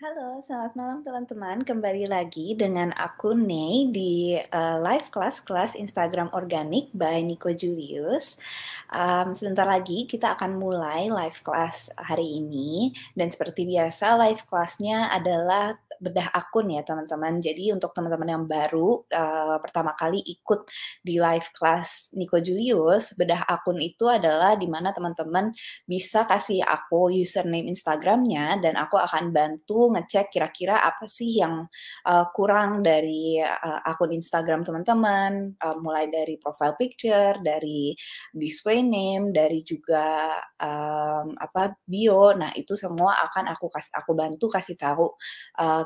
Halo, selamat malam teman-teman. Kembali lagi dengan aku Ney di uh, live class kelas Instagram Organik by Nico Julius. Um, sebentar lagi kita akan mulai live class hari ini dan seperti biasa live classnya adalah bedah akun ya teman-teman. Jadi untuk teman-teman yang baru uh, pertama kali ikut di live class Nico Julius, bedah akun itu adalah di mana teman-teman bisa kasih aku username Instagramnya dan aku akan bantu ngecek kira-kira apa sih yang uh, kurang dari uh, akun Instagram teman-teman, uh, mulai dari profile picture, dari display name, dari juga um, apa bio. Nah, itu semua akan aku kas aku bantu kasih tahu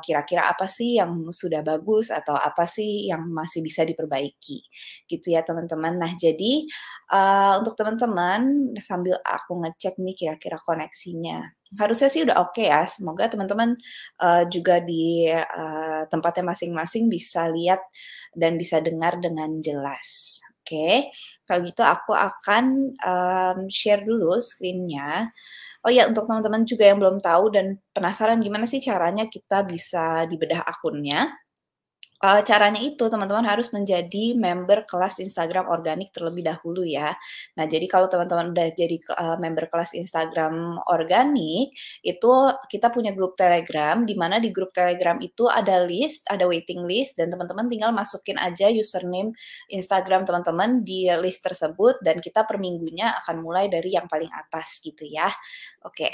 kira kira-kira apa sih yang sudah bagus atau apa sih yang masih bisa diperbaiki. Gitu ya, teman-teman. Nah, jadi uh, untuk teman-teman sambil aku ngecek nih kira-kira koneksinya harusnya sih udah oke okay ya. Semoga teman-teman uh, juga di uh, tempatnya masing-masing bisa lihat dan bisa dengar dengan jelas. Oke, okay. kalau gitu aku akan um, share dulu screennya. Oh ya, untuk teman-teman juga yang belum tahu dan penasaran gimana sih caranya kita bisa dibedah akunnya uh, caranya itu teman-teman harus menjadi member kelas Instagram organik terlebih dahulu ya. Nah, jadi kalau teman-teman udah jadi uh, member kelas Instagram organik, itu kita punya grup Telegram di mana di grup Telegram itu ada list, ada waiting list dan teman-teman tinggal masukin aja username Instagram teman-teman di list tersebut dan kita per minggunya akan mulai dari yang paling atas gitu ya. Oke.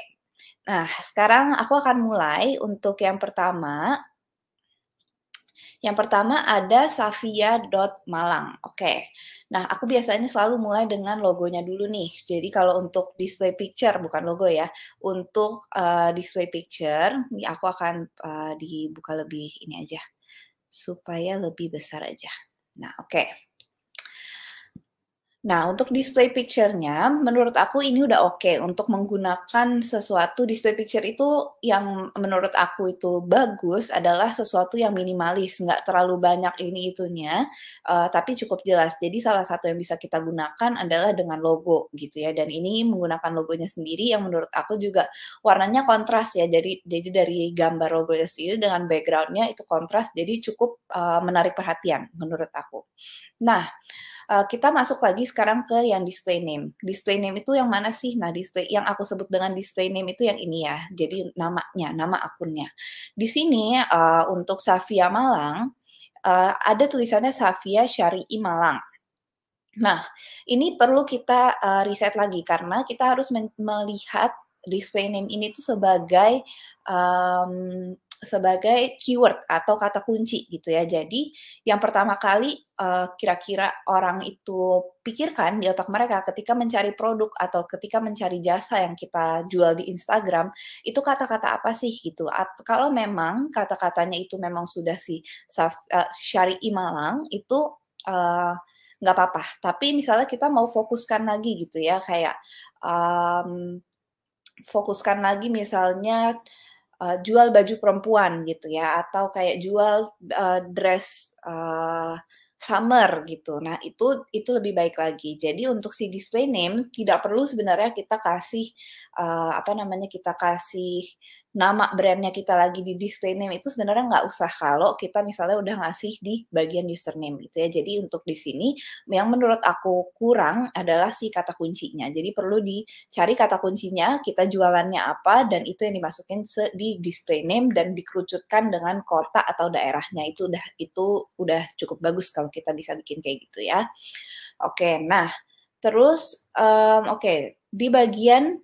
Nah, sekarang aku akan mulai untuk yang pertama yang pertama ada safia.malang. Oke. Nah, aku biasanya selalu mulai dengan logonya dulu nih. Jadi kalau untuk display picture bukan logo ya. Untuk uh, display picture, aku akan uh, dibuka lebih ini aja. Supaya lebih besar aja. Nah, oke. Okay. Nah, untuk display picture-nya, menurut aku ini udah oke untuk menggunakan sesuatu display picture itu yang menurut aku itu bagus adalah sesuatu yang minimalis, nggak terlalu banyak ini itunya, uh, tapi cukup jelas. Jadi salah satu yang bisa kita gunakan adalah dengan logo gitu ya, dan ini menggunakan logonya sendiri yang menurut aku juga warnanya kontras ya, jadi jadi dari gambar logonya sendiri dengan background-nya itu kontras, jadi cukup uh, menarik perhatian menurut aku. Nah. Eh, kita masuk lagi sekarang ke yang display name. Display name itu yang mana sih? Nah, display yang aku sebut dengan display name itu yang ini ya. Jadi namanya, nama akunnya. Di sini uh, untuk Safia Malang uh, ada tulisannya Safia Syari'i Malang. Nah, ini perlu kita uh, riset lagi karena kita harus melihat display name ini tuh sebagai um, sebagai keyword atau kata kunci gitu ya. Jadi yang pertama kali eh, kira-kira uh, orang itu pikirkan di otak mereka ketika mencari produk atau ketika mencari jasa yang kita jual di Instagram itu kata-kata apa sih gitu. At kalau memang kata-katanya itu memang sudah si uh, Syari Imalang itu uh, nggak apa-apa. Tapi misalnya kita mau fokuskan lagi gitu ya, kayak um, fokuskan lagi misalnya uh, jual baju perempuan gitu ya atau kayak jual uh, dress uh, summer gitu. Nah, itu itu lebih baik lagi. Jadi untuk si display name tidak perlu sebenarnya kita kasih uh, apa namanya kita kasih nama brandnya kita lagi di display name itu sebenarnya nggak usah kalau kita misalnya udah ngasih di bagian username gitu ya. Jadi untuk di sini yang menurut aku kurang adalah si kata kuncinya. Jadi perlu dicari kata kuncinya, kita jualannya apa dan itu yang dimasukin di display name dan dikerucutkan dengan kota atau daerahnya itu udah itu udah cukup bagus kalau kita bisa bikin kayak gitu ya. Oke, nah terus um, oke okay, di bagian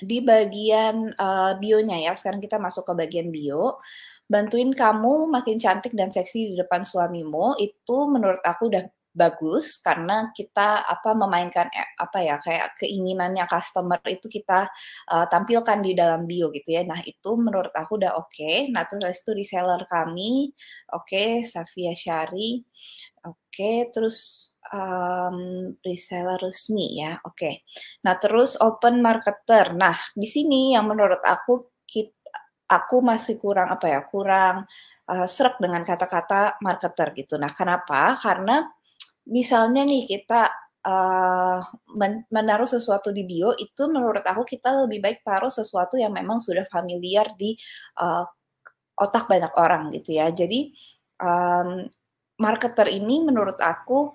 di bagian uh, bionya ya. Sekarang kita masuk ke bagian bio. Bantuin kamu makin cantik dan seksi di depan suamimu itu menurut aku udah bagus karena kita apa memainkan eh, apa ya kayak keinginannya customer itu kita uh, tampilkan di dalam bio gitu ya. Nah, itu menurut aku udah oke. Okay. Nah, terus itu reseller kami, oke, okay, Safia Syari. Oke, okay, terus um, reseller resmi ya. Oke. Okay. Nah, terus open marketer. Nah, di sini yang menurut aku aku masih kurang apa ya? Kurang uh, serak dengan kata-kata marketer gitu. Nah, kenapa? Karena misalnya nih kita uh, men menaruh sesuatu di bio itu menurut aku kita lebih baik taruh sesuatu yang memang sudah familiar di uh, otak banyak orang gitu ya. Jadi um, marketer ini menurut aku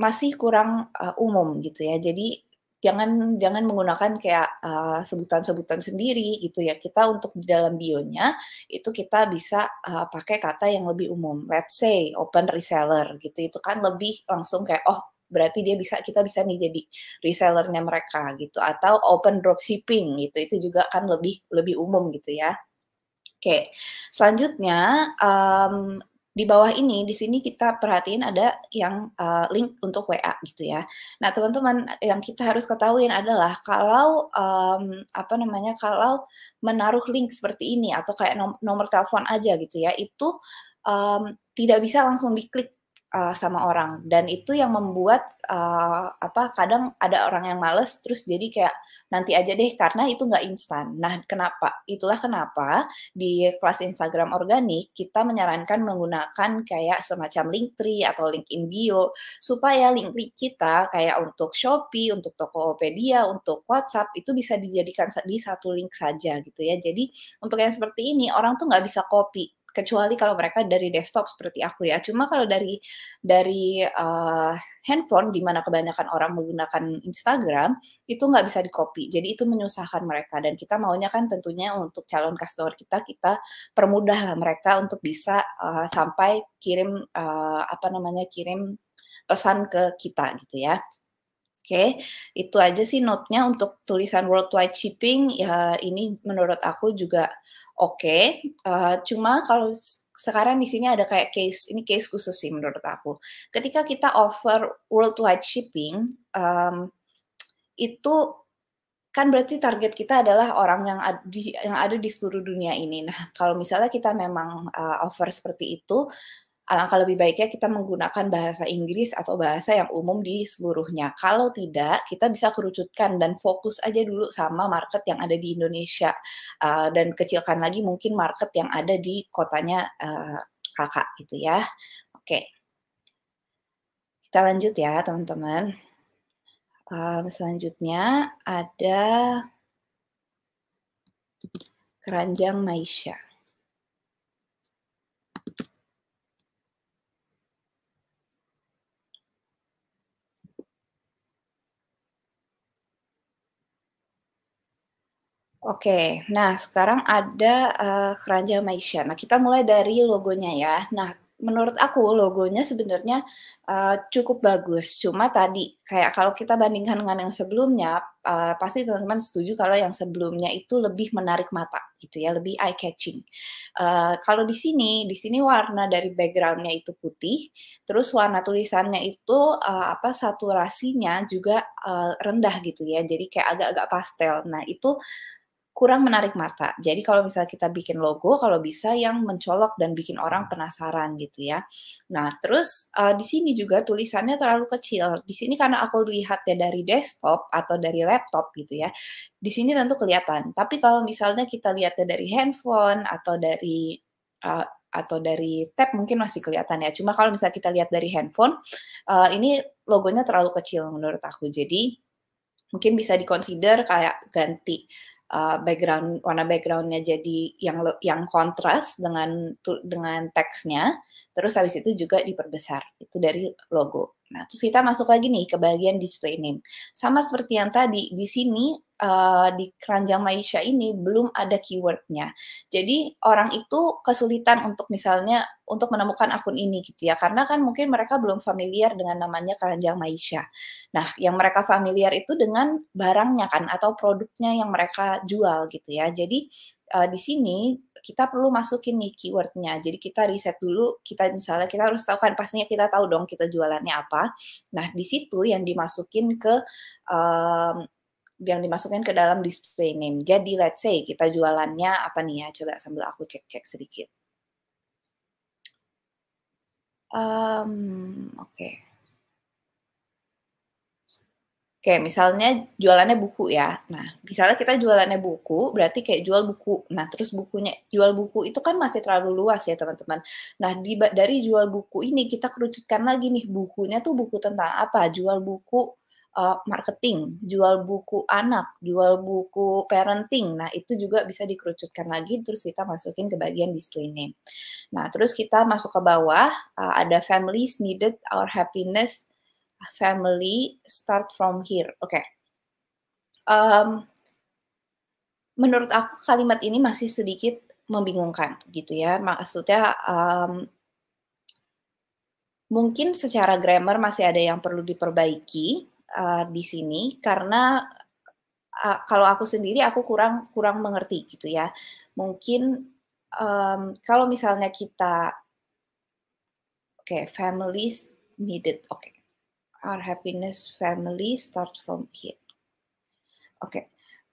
masih kurang uh, umum gitu ya. Jadi jangan jangan menggunakan kayak eh, sebutan-sebutan uh, sendiri gitu ya. Kita untuk di dalam bionya itu kita bisa uh, pakai kata yang lebih umum. Let's say open reseller gitu. Itu kan lebih langsung kayak oh berarti dia bisa kita bisa nih jadi resellernya mereka gitu atau open dropshipping gitu itu juga kan lebih lebih umum gitu ya oke selanjutnya um, di bawah ini, di sini kita perhatiin ada yang uh, link untuk WA gitu ya. Nah, teman-teman, yang kita harus ketahuin adalah kalau um, apa namanya kalau menaruh link seperti ini atau kayak nomor telepon aja gitu ya, itu um, tidak bisa langsung diklik Eh, sama orang dan itu yang membuat uh, apa kadang ada orang yang males terus jadi kayak nanti aja deh karena itu nggak instan. Nah kenapa? Itulah kenapa di kelas Instagram organik kita menyarankan menggunakan kayak semacam link tree atau link in bio supaya link kita kayak untuk Shopee, untuk Tokopedia, untuk WhatsApp itu bisa dijadikan di satu link saja gitu ya. Jadi untuk yang seperti ini orang tuh nggak bisa copy kecuali kalau mereka dari desktop seperti aku ya. Cuma kalau dari dari uh, handphone di mana kebanyakan orang menggunakan Instagram itu nggak bisa di copy. Jadi itu menyusahkan mereka dan kita maunya kan tentunya untuk calon customer kita kita permudahkan mereka untuk bisa uh, sampai kirim uh, apa namanya kirim pesan ke kita gitu ya. Oke, okay. itu aja sih notnya untuk tulisan worldwide shipping. Ya, ini menurut aku juga oke. Okay. Uh, eh, cuma kalau sekarang di sini ada kayak case, ini case khusus sih menurut aku. Ketika kita offer worldwide shipping, um, itu kan berarti target kita adalah orang yang ada di, yang ada di seluruh dunia ini. Nah, kalau misalnya kita memang uh, offer seperti itu, alangkah lebih baiknya kita menggunakan bahasa Inggris atau bahasa yang umum di seluruhnya. Kalau tidak, kita bisa kerucutkan dan fokus aja dulu sama market yang ada di Indonesia uh, dan kecilkan lagi mungkin market yang ada di kotanya uh, kakak gitu ya. Oke, kita lanjut ya teman-teman. Uh, selanjutnya ada keranjang Maisha. Oke, nah sekarang ada uh, eh, keranjang Maisha. Nah kita mulai dari logonya ya. Nah menurut aku logonya sebenarnya uh, cukup bagus. Cuma tadi kayak kalau kita bandingkan dengan yang sebelumnya, uh, pasti teman-teman setuju kalau yang sebelumnya itu lebih menarik mata gitu ya, lebih eye catching. Uh, kalau di sini, di sini warna dari backgroundnya itu putih, terus warna tulisannya itu uh, apa saturasinya juga uh, rendah gitu ya, jadi kayak agak-agak pastel. Nah itu kurang menarik mata. Jadi kalau misalnya kita bikin logo, kalau bisa yang mencolok dan bikin orang hmm. penasaran gitu ya. Nah terus uh, di sini juga tulisannya terlalu kecil. Di sini karena aku lihatnya dari desktop atau dari laptop gitu ya. Di sini tentu kelihatan. Tapi kalau misalnya kita lihatnya dari handphone atau dari uh, atau dari tab mungkin masih kelihatan ya. Cuma kalau misalnya kita lihat dari handphone, uh, ini logonya terlalu kecil menurut aku. Jadi mungkin bisa dikonsider kayak ganti uh, background warna backgroundnya jadi yang yang kontras dengan dengan teksnya terus habis itu juga diperbesar itu dari logo Nah, terus kita masuk lagi nih ke bagian display name. Sama seperti yang tadi, di sini uh, di keranjang Maisha ini belum ada keywordnya. Jadi orang itu kesulitan untuk misalnya untuk menemukan akun ini gitu ya, karena kan mungkin mereka belum familiar dengan namanya keranjang Maisha. Nah, yang mereka familiar itu dengan barangnya kan atau produknya yang mereka jual gitu ya. Jadi uh, di sini kita perlu masukin nih keywordnya. Jadi kita riset dulu, kita misalnya kita harus tahu kan pastinya kita tahu dong kita jualannya apa. Nah di situ yang dimasukin ke um, yang dimasukkan ke dalam display name. Jadi let's say kita jualannya apa nih ya? Coba sambil aku cek-cek sedikit. Um, Oke. Okay kayak misalnya jualannya buku ya. Nah, misalnya kita jualannya buku, berarti kayak jual buku. Nah, terus bukunya jual buku itu kan masih terlalu luas ya, teman-teman. Nah, di, dari jual buku ini kita kerucutkan lagi nih bukunya tuh buku tentang apa? Jual buku uh, marketing, jual buku anak, jual buku parenting. Nah, itu juga bisa dikerucutkan lagi terus kita masukin ke bagian display name. Nah, terus kita masuk ke bawah uh, ada families needed our happiness family start from here. Oke. Okay. Um, menurut aku kalimat ini masih sedikit membingungkan gitu ya. Maksudnya um, mungkin secara grammar masih ada yang perlu diperbaiki uh, di sini karena uh, kalau aku sendiri aku kurang kurang mengerti gitu ya. Mungkin um, kalau misalnya kita oke okay, families needed oke okay our happiness family start from here. Oke. Okay.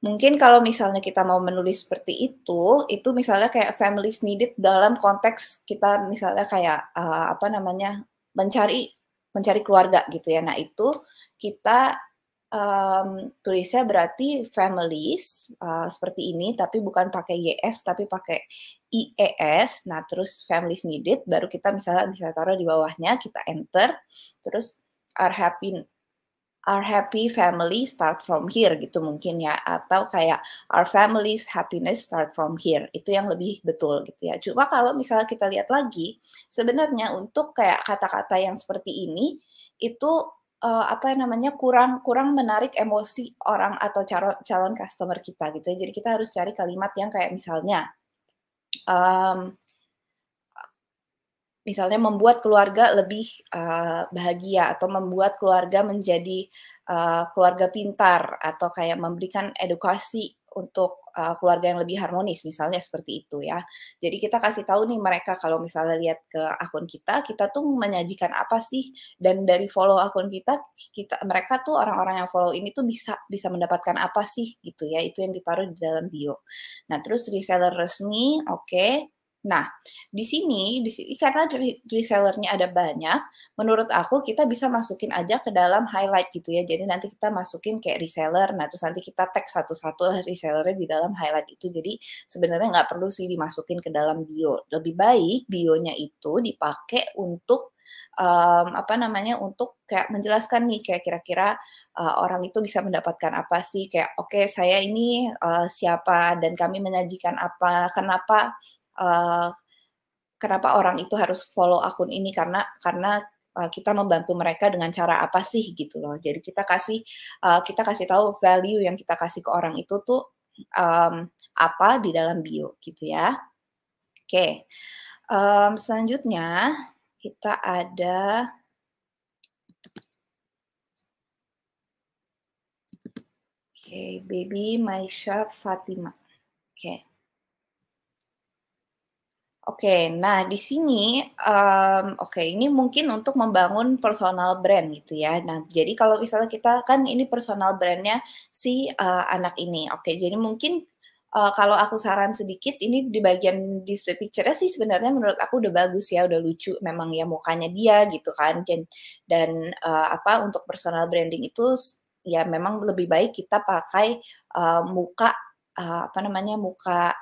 Mungkin kalau misalnya kita mau menulis seperti itu, itu misalnya kayak families needed dalam konteks kita misalnya kayak uh, apa namanya? mencari mencari keluarga gitu ya. Nah, itu kita um, tulisnya berarti families uh, seperti ini tapi bukan pakai YS tapi pakai IES. Nah, terus families needed baru kita misalnya bisa taruh di bawahnya kita enter. Terus our happy our happy family start from here gitu mungkin ya atau kayak our family's happiness start from here itu yang lebih betul gitu ya cuma kalau misalnya kita lihat lagi sebenarnya untuk kayak kata-kata yang seperti ini itu uh, apa namanya kurang kurang menarik emosi orang atau calon calon customer kita gitu ya jadi kita harus cari kalimat yang kayak misalnya um, misalnya membuat keluarga lebih uh, bahagia atau membuat keluarga menjadi uh, keluarga pintar atau kayak memberikan edukasi untuk uh, keluarga yang lebih harmonis misalnya seperti itu ya. Jadi kita kasih tahu nih mereka kalau misalnya lihat ke akun kita, kita tuh menyajikan apa sih dan dari follow akun kita kita mereka tuh orang-orang yang follow ini tuh bisa bisa mendapatkan apa sih gitu ya. Itu yang ditaruh di dalam bio. Nah, terus reseller resmi, oke. Okay. Nah, di sini, di sini karena resellernya ada banyak, menurut aku kita bisa masukin aja ke dalam highlight gitu ya. Jadi nanti kita masukin kayak reseller, nah terus nanti kita tag satu-satu lah resellernya di dalam highlight itu. Jadi sebenarnya nggak perlu sih dimasukin ke dalam bio. Lebih baik bionya itu dipakai untuk um, apa namanya untuk kayak menjelaskan nih kayak kira-kira uh, orang itu bisa mendapatkan apa sih kayak oke okay, saya ini uh, siapa dan kami menyajikan apa kenapa Eh, kenapa orang itu harus follow akun ini karena karena eh, kita membantu mereka dengan cara apa sih gitu loh. Jadi kita kasih uh, kita kasih tahu value yang kita kasih ke orang itu tuh apa di dalam bio gitu ya. Oke. selanjutnya kita ada Oke, okay, baby Maisha Fatima. Oke. Okay. Oke, nah di sini, um, oke ini mungkin untuk membangun personal brand gitu ya. Nah, jadi kalau misalnya kita kan ini personal brandnya si, uh, anak ini. Oke, jadi mungkin, uh, kalau aku saran sedikit ini di bagian display picture sih sebenarnya menurut aku udah bagus ya, udah lucu memang ya mukanya dia gitu kan dan dan, uh, apa, untuk personal branding itu ya memang lebih baik kita pakai, uh, muka, uh, apa namanya, muka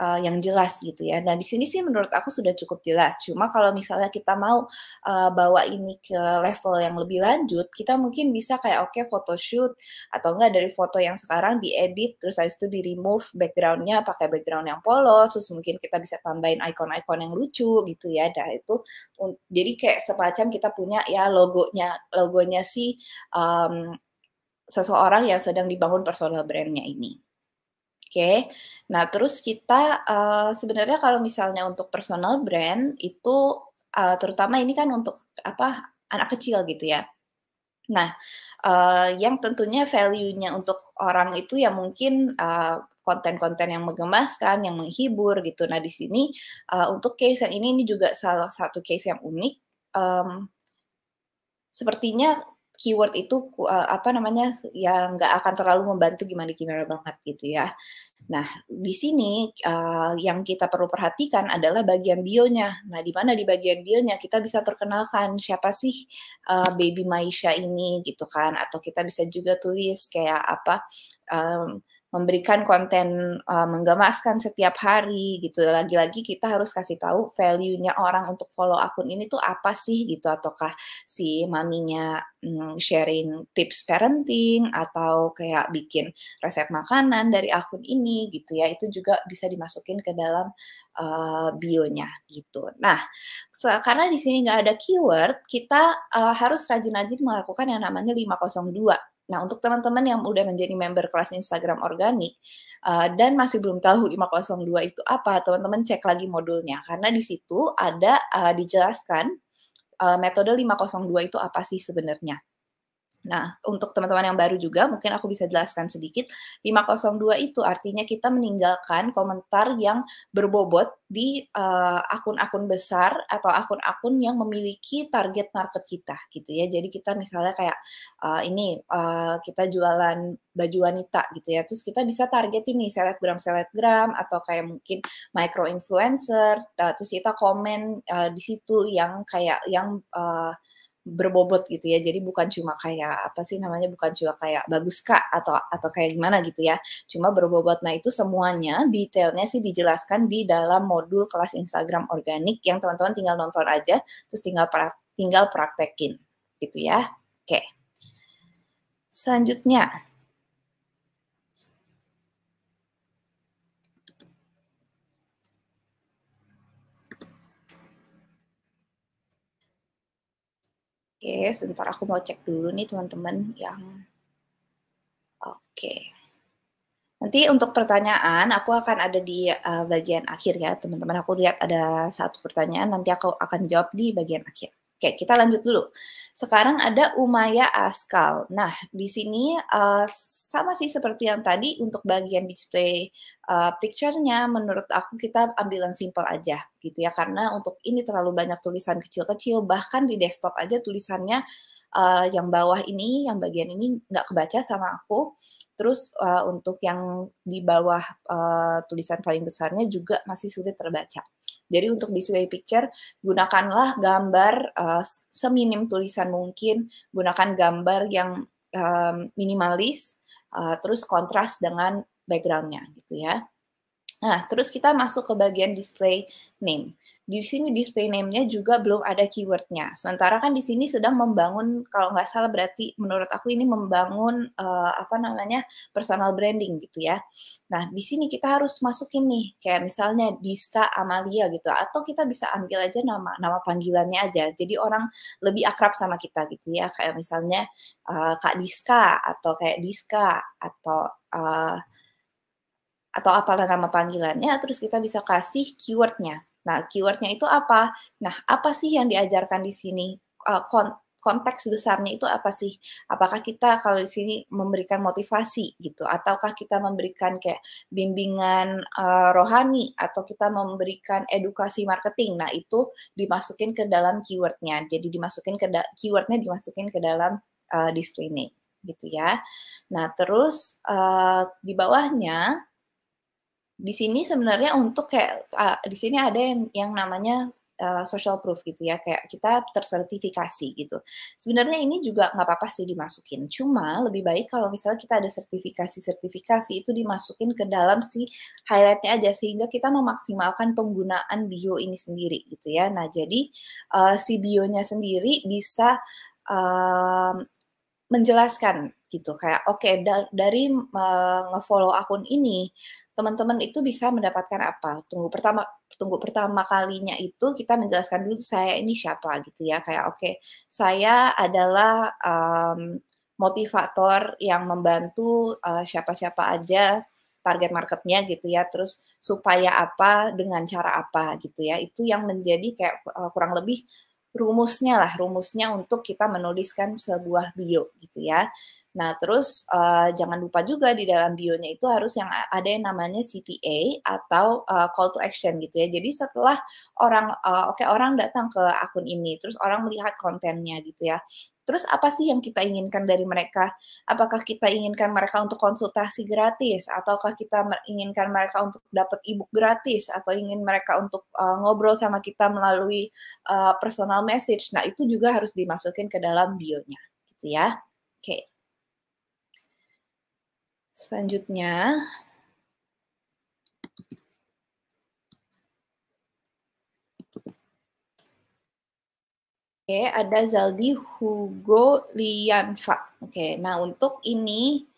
uh, yang jelas gitu ya. Nah di sini sih menurut aku sudah cukup jelas. Cuma kalau misalnya kita mau uh, bawa ini ke level yang lebih lanjut, kita mungkin bisa kayak oke okay, photoshoot atau enggak dari foto yang sekarang diedit terus habis itu di remove backgroundnya pakai background yang polos, terus mungkin kita bisa tambahin icon-icon yang lucu gitu ya. Nah itu jadi kayak semacam kita punya ya logonya logonya si um, mmm, seseorang yang sedang dibangun personal brandnya ini. Oke, okay. nah terus kita uh, sebenarnya kalau misalnya untuk personal brand itu uh, terutama ini kan untuk apa anak kecil gitu ya. Nah, uh, yang tentunya value-nya untuk orang itu ya mungkin konten konten-konten yang menggemaskan, yang menghibur gitu. Nah di sini uh, untuk case yang ini ini juga salah satu case yang unik. Um, sepertinya keyword itu uh, apa namanya yang nggak akan terlalu membantu gimana gimana banget gitu ya. Nah di sini uh, yang kita perlu perhatikan adalah bagian bionya. Nah di mana di bagian bionya kita bisa perkenalkan siapa sih uh, baby Maisha ini gitu kan? Atau kita bisa juga tulis kayak apa um, memberikan konten uh, menggemaskan setiap hari gitu. Lagi-lagi kita harus kasih tahu value-nya orang untuk follow akun ini tuh apa sih gitu ataukah si maminya mm, sharing tips parenting atau kayak bikin resep makanan dari akun ini gitu ya. Itu juga bisa dimasukin ke dalam uh, bionya gitu. Nah, karena di sini nggak ada keyword, kita uh, harus rajin-rajin melakukan yang namanya 502 Nah, untuk teman-teman yang udah menjadi member kelas Instagram organik uh, dan masih belum tahu 502 itu apa, teman-teman cek lagi modulnya karena di situ ada uh, dijelaskan uh, metode 502 itu apa sih sebenarnya. Nah, untuk teman-teman yang baru juga, mungkin aku bisa jelaskan sedikit. 502 itu artinya kita meninggalkan komentar yang berbobot di eh, akun-akun uh, besar atau akun-akun yang memiliki target market kita, gitu ya. Jadi kita misalnya kayak uh, ini uh, kita jualan baju wanita, gitu ya. Terus kita bisa target ini selebgram-selebgram atau kayak mungkin micro influencer. terus kita komen uh, di situ yang kayak yang uh, berbobot gitu ya. Jadi bukan cuma kayak apa sih namanya bukan cuma kayak bagus kak atau atau kayak gimana gitu ya. Cuma berbobot. Nah itu semuanya detailnya sih dijelaskan di dalam modul kelas Instagram organik yang teman-teman tinggal nonton aja terus tinggal pra tinggal praktekin gitu ya. Oke. Selanjutnya okay, ya, sebentar aku mau cek dulu nih teman-teman yang Oke. Nanti untuk pertanyaan aku akan ada di uh, bagian akhir ya, teman-teman. Aku lihat ada satu pertanyaan nanti aku akan jawab di bagian akhir. Oke, kita lanjut dulu. Sekarang ada Umaya Askal. Nah, di sini uh, sama sih seperti yang tadi untuk bagian display uh, picture-nya menurut aku kita ambil yang simple aja gitu ya karena untuk ini terlalu banyak tulisan kecil-kecil bahkan di desktop aja tulisannya uh, yang bawah ini, yang bagian ini nggak kebaca sama aku. Terus uh, untuk yang di bawah uh, tulisan paling besarnya juga masih sulit terbaca. Jadi untuk display picture gunakanlah gambar uh, seminim tulisan mungkin, gunakan gambar yang um, minimalis, uh, terus kontras dengan backgroundnya gitu ya. Nah, terus kita masuk ke bagian display name. Di sini display name-nya juga belum ada keywordnya. Sementara kan di sini sedang membangun, kalau nggak salah berarti menurut aku ini membangun uh, apa namanya personal branding gitu ya. Nah, di sini kita harus masukin nih, kayak misalnya Diska Amalia gitu, atau kita bisa ambil aja nama nama panggilannya aja. Jadi orang lebih akrab sama kita gitu ya, kayak misalnya uh, Kak Diska atau kayak Diska atau uh, atau apalah nama panggilannya, terus kita bisa kasih keywordnya. Nah, keywordnya itu apa? Nah, apa sih yang diajarkan di sini? Eh, konteks besarnya itu apa sih? Apakah kita kalau di sini memberikan motivasi gitu, ataukah kita memberikan kayak bimbingan uh, rohani, atau kita memberikan edukasi marketing? Nah itu dimasukin ke dalam keywordnya, jadi dimasukin ke keywordnya dimasukin ke dalam uh, display ini, gitu ya. Nah terus uh, di bawahnya di sini sebenarnya untuk kayak uh, di sini ada yang yang namanya Uh, social proof gitu ya kayak kita tersertifikasi gitu sebenarnya ini juga nggak apa-apa sih dimasukin cuma lebih baik kalau misalnya kita ada sertifikasi-sertifikasi itu dimasukin ke dalam si highlightnya aja sehingga kita memaksimalkan penggunaan bio ini sendiri gitu ya nah jadi uh, si bionya sendiri bisa uh, menjelaskan gitu kayak oke okay, da dari uh, ngefollow akun ini teman-teman itu bisa mendapatkan apa tunggu pertama tunggu pertama kalinya itu kita menjelaskan dulu saya ini siapa gitu ya kayak oke okay, saya adalah um, motivator yang membantu siapa-siapa uh, aja target marketnya gitu ya terus supaya apa dengan cara apa gitu ya itu yang menjadi kayak uh, kurang lebih rumusnya lah rumusnya untuk kita menuliskan sebuah bio gitu ya Nah, terus uh, jangan lupa juga di dalam bionya itu harus yang ada yang namanya CTA atau uh, call to action gitu ya. Jadi setelah orang uh, oke okay, orang datang ke akun ini, terus orang melihat kontennya gitu ya. Terus apa sih yang kita inginkan dari mereka? Apakah kita inginkan mereka untuk konsultasi gratis ataukah kita inginkan mereka untuk dapat ebook gratis atau ingin mereka untuk uh, ngobrol sama kita melalui uh, personal message? Nah, itu juga harus dimasukin ke dalam bio-nya gitu ya. Oke. Okay. Selanjutnya, Oke, okay, ada Zaldi Hugo Lianfa. Oke, okay, nah untuk ini,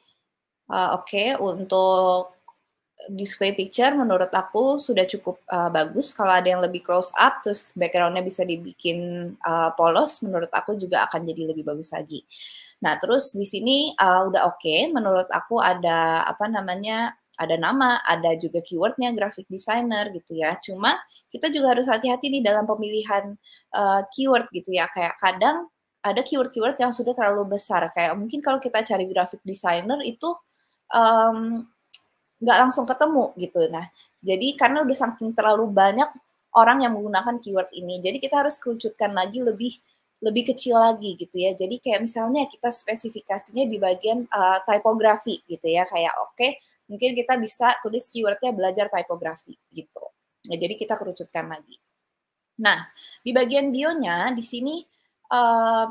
uh, oke, okay, untuk display picture menurut aku sudah cukup uh, bagus. Kalau ada yang lebih close up, terus backgroundnya bisa dibikin uh, polos, menurut aku juga akan jadi lebih bagus lagi. Nah, terus di sini uh, udah oke. Okay. Menurut aku ada apa namanya? Ada nama, ada juga keywordnya, graphic designer gitu ya. Cuma kita juga harus hati-hati nih dalam pemilihan uh, keyword gitu ya. Kayak kadang ada keyword-keyword yang sudah terlalu besar. Kayak mungkin kalau kita cari graphic designer itu um, nggak langsung ketemu gitu. Nah, jadi karena udah saking terlalu banyak orang yang menggunakan keyword ini, jadi kita harus kerucutkan lagi lebih lebih kecil lagi gitu ya. Jadi kayak misalnya kita spesifikasinya di bagian uh, typography gitu ya, kayak oke okay, mungkin kita bisa tulis keywordnya belajar typography gitu. Nah, jadi kita kerucutkan lagi. Nah, di bagian bionya di sini uh,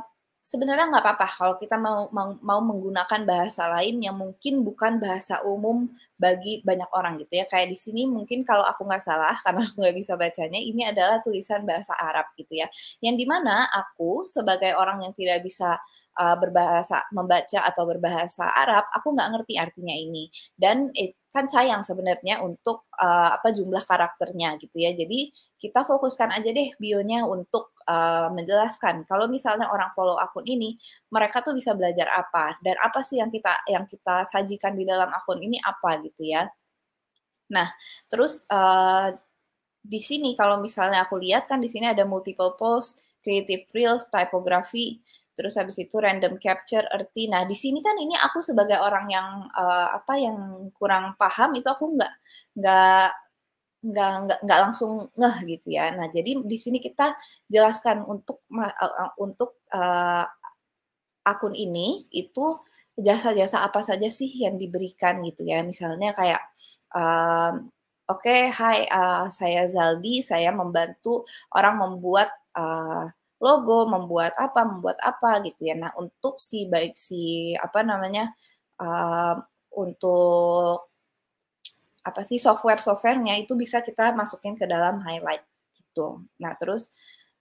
sebenarnya nggak apa-apa kalau kita mau, mau mau menggunakan bahasa lain yang mungkin bukan bahasa umum bagi banyak orang gitu ya kayak di sini mungkin kalau aku nggak salah karena aku nggak bisa bacanya ini adalah tulisan bahasa Arab gitu ya yang dimana aku sebagai orang yang tidak bisa uh, berbahasa membaca atau berbahasa Arab, aku nggak ngerti artinya ini. Dan it, kan sayang sebenarnya untuk uh, apa jumlah karakternya gitu ya. Jadi kita fokuskan aja deh bionya untuk uh, menjelaskan. Kalau misalnya orang follow akun ini, mereka tuh bisa belajar apa dan apa sih yang kita yang kita sajikan di dalam akun ini apa gitu ya. Nah, terus uh, di sini kalau misalnya aku lihat kan di sini ada multiple post, creative reels, typography terus habis itu random capture arti nah di sini kan ini aku sebagai orang yang uh, apa yang kurang paham itu aku nggak nggak nggak nggak nggak langsung ngeh gitu ya nah jadi di sini kita jelaskan untuk uh, untuk uh, akun ini itu jasa-jasa apa saja sih yang diberikan gitu ya misalnya kayak um, oke okay, hai uh, saya Zaldi saya membantu orang membuat uh, logo, membuat apa, membuat apa gitu ya. Nah, untuk si baik si apa namanya uh, untuk apa sih software-softwarenya itu bisa kita masukin ke dalam highlight gitu. Nah, terus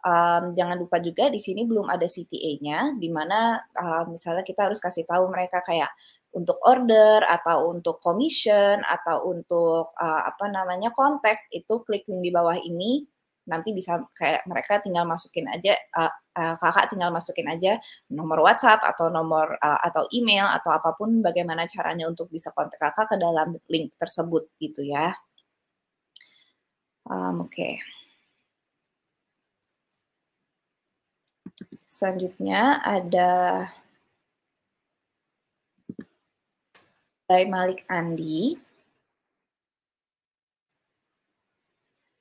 um, jangan lupa juga di sini belum ada CTA-nya, di mana uh, misalnya kita harus kasih tahu mereka kayak untuk order atau untuk commission atau untuk uh, apa namanya kontak itu klik link di bawah ini nanti bisa kayak mereka tinggal masukin aja uh, uh, kakak tinggal masukin aja nomor WhatsApp atau nomor uh, atau email atau apapun bagaimana caranya untuk bisa kontak kakak ke dalam link tersebut gitu ya. Um, Oke. Okay. Selanjutnya ada Bay Malik Andi.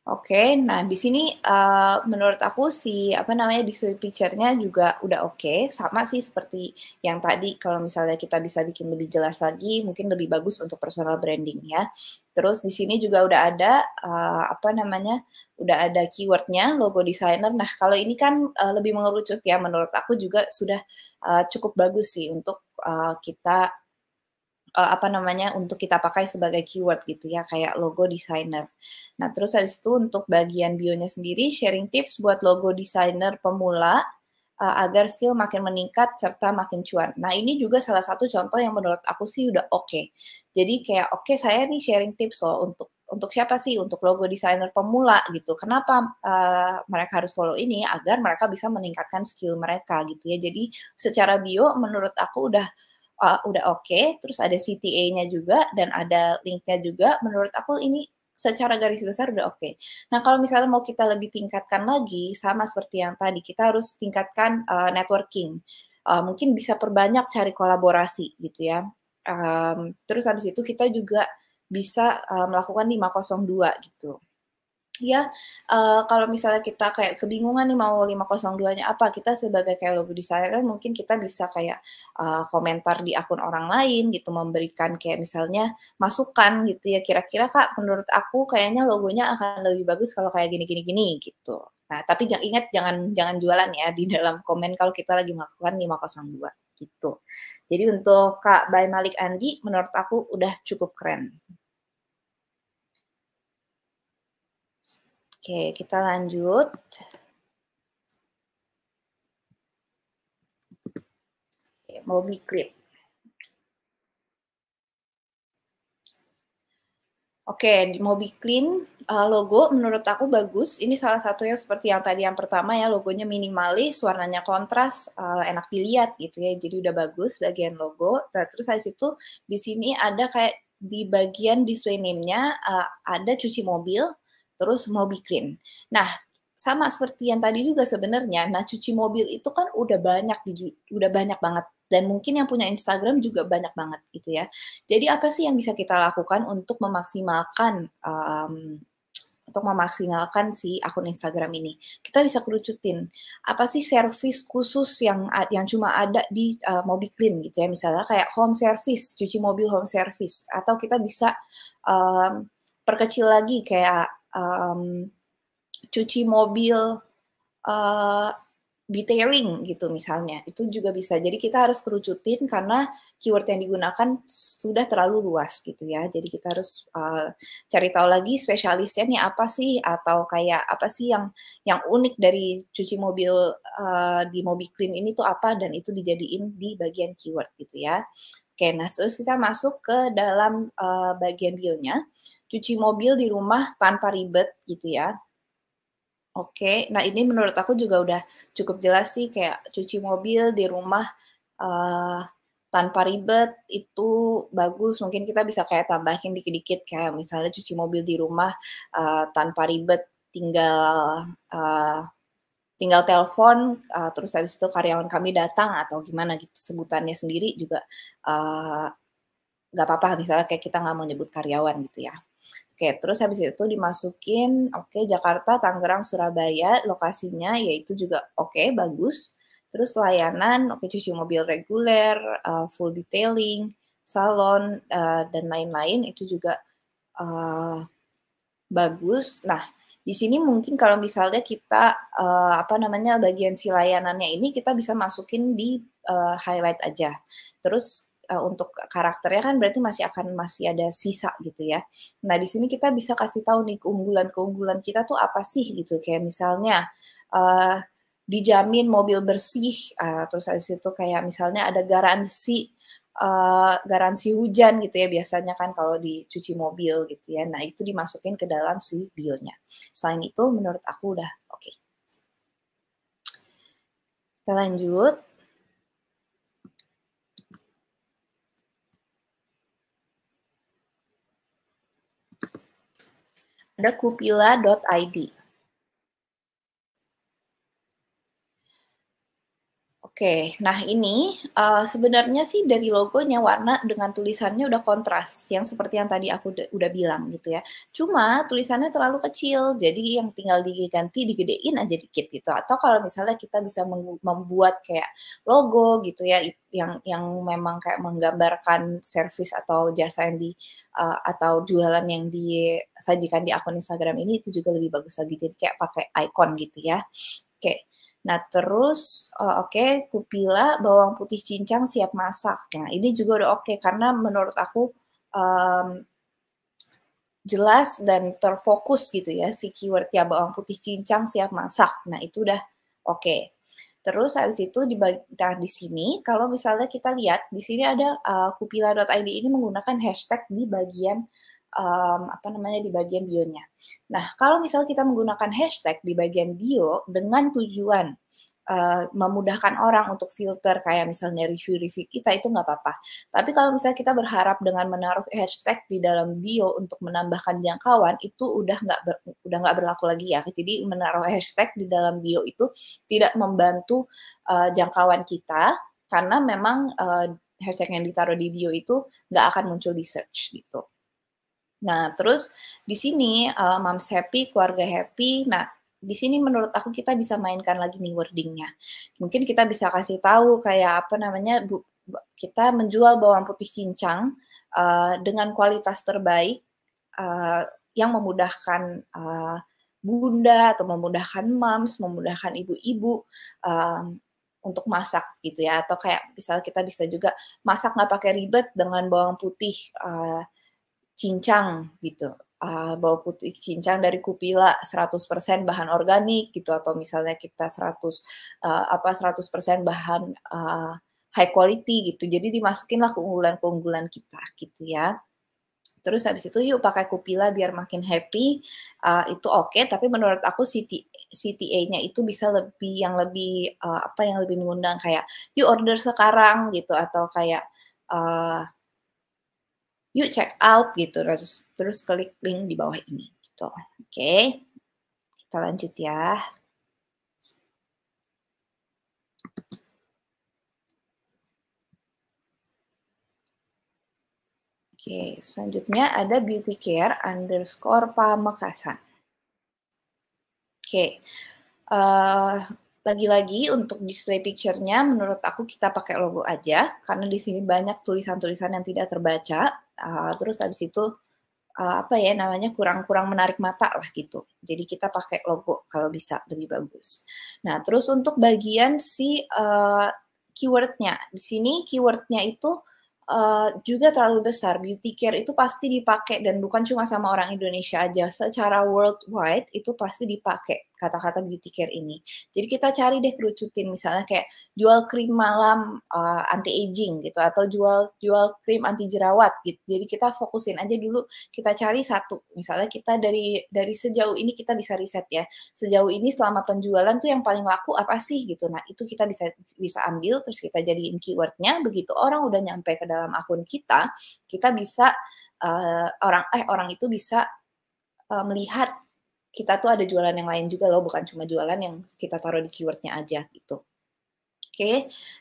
Oke, okay, nah di sini uh, menurut aku si apa namanya di picture-nya juga udah oke, okay. sama sih seperti yang tadi kalau misalnya kita bisa bikin lebih jelas lagi, mungkin lebih bagus untuk personal branding ya. Terus di sini juga udah ada uh, apa namanya, udah ada keywordnya logo desainer. Nah kalau ini kan uh, lebih mengerucut ya, menurut aku juga sudah uh, cukup bagus sih untuk uh, kita uh, apa namanya untuk kita pakai sebagai keyword gitu ya kayak logo designer. Nah terus habis itu untuk bagian bionya sendiri sharing tips buat logo designer pemula uh, agar skill makin meningkat serta makin cuan. Nah ini juga salah satu contoh yang menurut aku sih udah oke. Okay. Jadi kayak oke okay, saya nih sharing tips loh untuk untuk siapa sih untuk logo designer pemula gitu kenapa uh, mereka harus follow ini agar mereka bisa meningkatkan skill mereka gitu ya jadi secara bio menurut aku udah uh, udah oke, okay. terus ada CTA-nya juga dan ada link-nya juga. Menurut aku ini secara garis besar udah oke. Okay. Nah kalau misalnya mau kita lebih tingkatkan lagi, sama seperti yang tadi, kita harus tingkatkan uh, networking. Uh, mungkin bisa perbanyak cari kolaborasi gitu ya. Um, terus habis itu kita juga bisa uh, melakukan 502 gitu ya uh, kalau misalnya kita kayak kebingungan nih mau 502-nya apa kita sebagai kayak logo desainer mungkin kita bisa kayak uh, komentar di akun orang lain gitu memberikan kayak misalnya masukan gitu ya kira-kira Kak menurut aku kayaknya logonya akan lebih bagus kalau kayak gini-gini gini gitu. Nah, tapi jangan ingat jangan jangan jualan ya di dalam komen kalau kita lagi melakukan 502 gitu. Jadi untuk Kak Bay Malik Andi menurut aku udah cukup keren. Oke, kita lanjut. Oke, Clip. Oke, di MobiClean uh, eh, logo menurut aku bagus. Ini salah satu yang seperti yang tadi yang pertama ya, logonya minimalis, warnanya kontras, uh, enak dilihat gitu ya. Jadi udah bagus bagian logo. Nah, terus dari situ di sini ada kayak di bagian display name-nya uh, ada cuci mobil, terus mobil Clean. Nah, sama seperti yang tadi juga sebenarnya. Nah, cuci mobil itu kan udah banyak udah banyak banget dan mungkin yang punya Instagram juga banyak banget gitu ya. Jadi apa sih yang bisa kita lakukan untuk memaksimalkan um, untuk memaksimalkan si akun Instagram ini. Kita bisa kerucutin apa sih service khusus yang yang cuma ada di uh, MobiClean gitu ya. Misalnya kayak home service, cuci mobil home service atau kita bisa um, perkecil lagi kayak um, cuci mobil uh, detailing gitu misalnya itu juga bisa jadi kita harus kerucutin karena keyword yang digunakan sudah terlalu luas gitu ya jadi kita harus uh, cari tahu lagi spesialisnya nih apa sih atau kayak apa sih yang yang unik dari cuci mobil uh, di mobil clean ini tuh apa dan itu dijadiin di bagian keyword gitu ya oke nah terus kita masuk ke dalam uh, bagian bionya nya cuci mobil di rumah tanpa ribet gitu ya. Oke, nah ini menurut aku juga udah cukup jelas sih kayak cuci mobil di rumah uh, tanpa ribet itu bagus. Mungkin kita bisa kayak tambahin dikit-dikit kayak misalnya cuci mobil di rumah uh, tanpa ribet tinggal uh, tinggal telepon uh, terus habis itu karyawan kami datang atau gimana gitu sebutannya sendiri juga uh, apa-apa misalnya kayak kita nggak mau nyebut karyawan gitu ya Oke, terus habis itu dimasukin, oke okay, Jakarta, Tangerang, Surabaya, lokasinya yaitu juga oke, okay, bagus. Terus layanan, oke okay, cuci mobil reguler, uh, full detailing, salon, uh, dan lain-lain itu juga uh, bagus. Nah, di sini mungkin kalau misalnya kita uh, apa namanya bagian si layanannya ini kita bisa masukin di uh, highlight aja. Terus Eh, untuk karakternya kan berarti masih akan masih ada sisa gitu ya. Nah di sini kita bisa kasih tahu nih keunggulan-keunggulan kita tuh apa sih gitu kayak misalnya uh, dijamin mobil bersih uh, terus dari situ kayak misalnya ada garansi uh, garansi hujan gitu ya biasanya kan kalau dicuci mobil gitu ya nah itu dimasukin ke dalam si bionya selain itu menurut aku udah oke okay. kita lanjut ada kupila.id. Oke, nah ini uh, sebenarnya sih dari logonya warna dengan tulisannya udah kontras, yang seperti yang tadi aku udah bilang gitu ya. Cuma tulisannya terlalu kecil, jadi yang tinggal diganti digedein aja dikit gitu. Atau kalau misalnya kita bisa membuat kayak logo gitu ya, yang yang memang kayak menggambarkan service atau jasa yang di uh, atau jualan yang disajikan di akun Instagram ini itu juga lebih bagus lagi. Jadi kayak pakai icon gitu ya. Oke. Nah, terus uh, oke, okay, kupila bawang putih cincang siap masak. Nah, ini juga udah oke okay, karena menurut aku um, jelas dan terfokus gitu ya si keyword ya bawang putih cincang siap masak. Nah, itu udah oke. Okay. Terus habis itu di nah di sini kalau misalnya kita lihat di sini ada uh, eh, kupila.id ini menggunakan hashtag di bagian um, apa namanya di bagian bio-nya. Nah, kalau misal kita menggunakan hashtag di bagian bio dengan tujuan Uh, memudahkan orang untuk filter kayak misalnya review-review kita itu nggak apa-apa. Tapi kalau misalnya kita berharap dengan menaruh hashtag di dalam bio untuk menambahkan jangkauan itu udah nggak ber, udah nggak berlaku lagi ya. Jadi menaruh hashtag di dalam bio itu tidak membantu uh, jangkauan kita karena memang uh, hashtag yang ditaruh di bio itu nggak akan muncul di search gitu. Nah, terus di sini uh, moms happy, keluarga happy. Nah, di sini menurut aku kita bisa mainkan lagi nih wordingnya. Mungkin kita bisa kasih tahu kayak apa namanya bu, kita menjual bawang putih cincang uh, dengan kualitas terbaik uh, yang memudahkan uh, bunda atau memudahkan moms, memudahkan ibu-ibu uh, untuk masak gitu ya. Atau kayak misal kita bisa juga masak nggak pakai ribet dengan bawang putih. Uh, cincang gitu uh, ah, bawang putih cincang dari kupila 100% bahan organik gitu atau misalnya kita 100 uh, eh, apa 100% bahan uh, high quality gitu. Jadi dimasukinlah keunggulan-keunggulan kita gitu ya. Terus habis itu yuk pakai kupila biar makin happy uh, itu oke okay, tapi menurut aku CTA CTA-nya itu bisa lebih yang lebih uh, apa yang lebih mengundang kayak you order sekarang gitu atau kayak uh, yuk check out gitu terus terus klik link di bawah ini gitu oke okay. kita lanjut ya Oke, okay, selanjutnya ada beauty care underscore pamekasan. Oke, okay. uh, eh, lagi-lagi untuk display picture-nya menurut aku kita pakai logo aja karena di sini banyak tulisan-tulisan yang tidak terbaca uh, terus habis itu uh, apa ya namanya kurang-kurang menarik mata lah gitu. Jadi kita pakai logo kalau bisa lebih bagus. Nah terus untuk bagian si uh, keywordnya di sini keywordnya itu uh, juga terlalu besar. Beauty care itu pasti dipakai dan bukan cuma sama orang Indonesia aja, secara worldwide itu pasti dipakai kata-kata beauty care ini. Jadi kita cari deh kerucutin misalnya kayak jual krim malam uh, eh, anti aging gitu atau jual jual krim anti jerawat gitu. Jadi kita fokusin aja dulu kita cari satu. Misalnya kita dari dari sejauh ini kita bisa riset ya. Sejauh ini selama penjualan tuh yang paling laku apa sih gitu. Nah, itu kita bisa bisa ambil terus kita jadiin keywordnya begitu orang udah nyampe ke dalam akun kita, kita bisa uh, orang eh orang itu bisa eh, melihat kita tuh ada jualan yang lain juga loh, bukan cuma jualan yang kita taruh di keywordnya aja gitu. Oke, okay.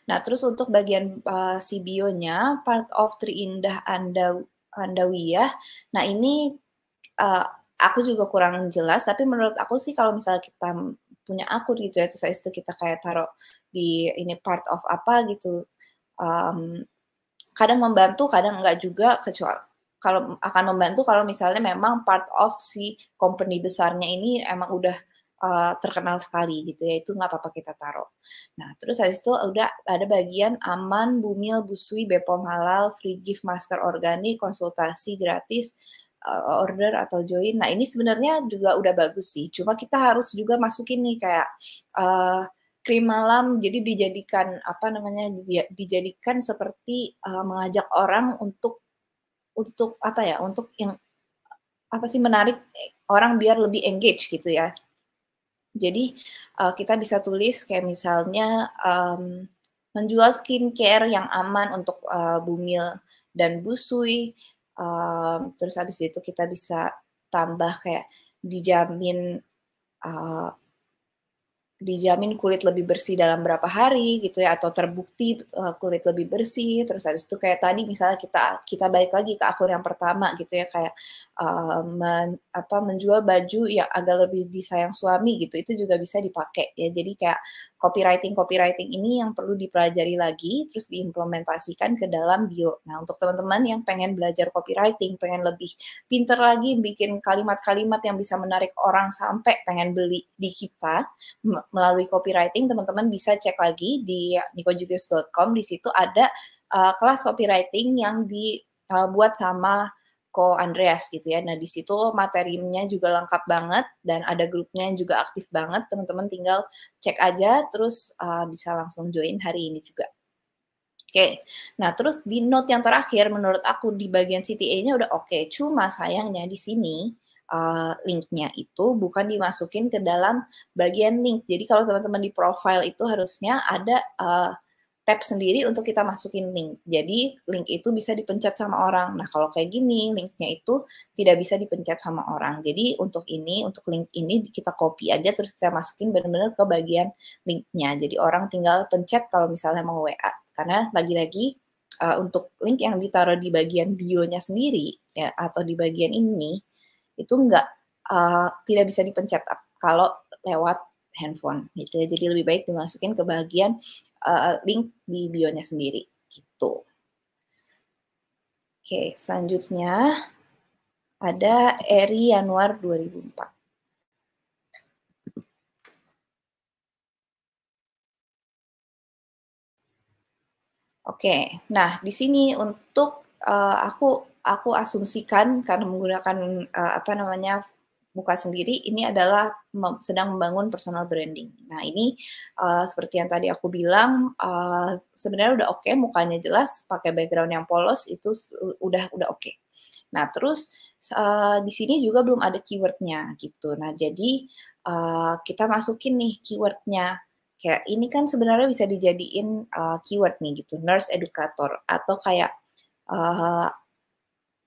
nah terus untuk bagian uh, eh, CBO-nya, part of Triindah Anda Andawiyah. Nah ini uh, aku juga kurang jelas, tapi menurut aku sih kalau misalnya kita punya akun gitu ya, terus itu kita kayak taruh di ini part of apa gitu, um, kadang membantu, kadang enggak juga kecuali kalau akan membantu kalau misalnya memang part of si company besarnya ini emang udah uh, terkenal sekali gitu ya itu nggak apa-apa kita taruh. Nah terus habis itu udah ada bagian aman, bumil, busui, bepom halal, free gift masker organik, konsultasi gratis, uh, order atau join. Nah ini sebenarnya juga udah bagus sih. Cuma kita harus juga masukin nih kayak uh, krim malam jadi dijadikan apa namanya dijadikan seperti uh, mengajak orang untuk untuk apa ya untuk yang apa sih menarik orang biar lebih engage gitu ya jadi uh, kita bisa tulis kayak misalnya um, menjual skincare yang aman untuk uh, bumil dan busui. Um, terus habis itu kita bisa tambah kayak dijamin uh, dijamin kulit lebih bersih dalam berapa hari gitu ya atau terbukti eh, kulit lebih bersih terus habis itu kayak tadi misalnya kita kita balik lagi ke akun yang pertama gitu ya kayak Eh, men, apa menjual baju yang agak lebih disayang suami gitu itu juga bisa dipakai ya jadi kayak copywriting copywriting ini yang perlu dipelajari lagi terus diimplementasikan ke dalam bio nah untuk teman-teman yang pengen belajar copywriting pengen lebih pinter lagi bikin kalimat-kalimat yang bisa menarik orang sampai pengen beli di kita melalui copywriting teman-teman bisa cek lagi di nicojulius.com di situ ada uh, kelas copywriting yang dibuat eh, sama Ko Andreas gitu ya. Nah, di situ materinya juga lengkap banget dan ada grupnya yang juga aktif banget. Teman-teman tinggal cek aja terus uh, bisa langsung join hari ini juga. Oke, okay. nah terus di note yang terakhir menurut aku di bagian CTA-nya udah oke, okay. cuma sayangnya di sini uh, linknya itu bukan dimasukin ke dalam bagian link. Jadi kalau teman-teman di profile itu harusnya ada uh, tab sendiri untuk kita masukin link. Jadi link itu bisa dipencet sama orang. Nah kalau kayak gini linknya itu tidak bisa dipencet sama orang. Jadi untuk ini, untuk link ini kita copy aja terus kita masukin benar-benar ke bagian linknya. Jadi orang tinggal pencet kalau misalnya mau WA. Karena lagi-lagi uh, untuk link yang ditaruh di bagian bio-nya sendiri ya, atau di bagian ini itu enggak uh, eh, tidak bisa dipencet kalau lewat handphone gitu. Ya. Jadi lebih baik dimasukin ke bagian uh, link di bio-nya sendiri gitu. Oke, selanjutnya ada Eri Januar 2004. Oke, nah di sini untuk uh, aku aku asumsikan karena menggunakan uh, apa namanya buka sendiri ini adalah sedang membangun personal branding. Nah ini uh, seperti yang tadi aku bilang uh, sebenarnya udah oke okay, mukanya jelas pakai background yang polos itu udah udah oke. Okay. Nah terus uh, di sini juga belum ada keywordnya gitu. Nah jadi uh, kita masukin nih keywordnya kayak ini kan sebenarnya bisa dijadiin uh, keyword nih gitu nurse educator atau kayak uh,